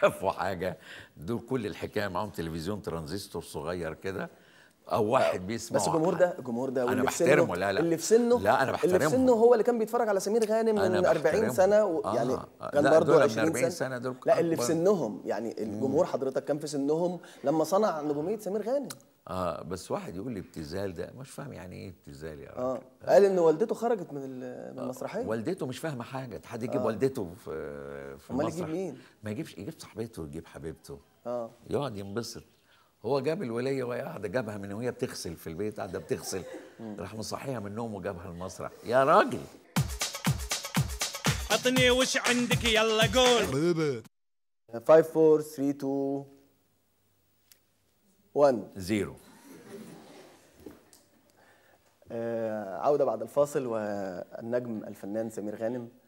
شافوا حاجه دول كل الحكايه معاهم تلفزيون ترانزستور صغير كده او واحد بيسمع بس الجمهور ده الجمهور ده انا بحترمه لا لا اللي في سنه لا انا بحترمه اللي في سنه هو اللي كان بيتفرج على سمير غانم من 40 سنه و... آه يعني كان برضه 20 سنه, سنة دول لا اللي في سنهم يعني الجمهور حضرتك كان في سنهم لما صنع نجوميه سمير غانم اه بس واحد يقول لي ابتذال ده مش فاهم يعني ايه ابتذال يا اه قال ان والدته خرجت من آه، المسرحيه آه. والدته مش فاهمه حاجه حد يجيب آه. والدته في في امال يجيب مين؟ ما يجيبش يجيب صاحبته يجيب حبيبته اه يقعد ينبسط هو جاب الوليه وهي قاعده جابها من وهي بتغسل في البيت قاعده بتغسل راح مصحيها من النوم وجابها المسرح يا راجل عطني وش عندك يلا قول 5 4 3 2 1 0 آه، عودة بعد الفاصل والنجم الفنان سمير غانم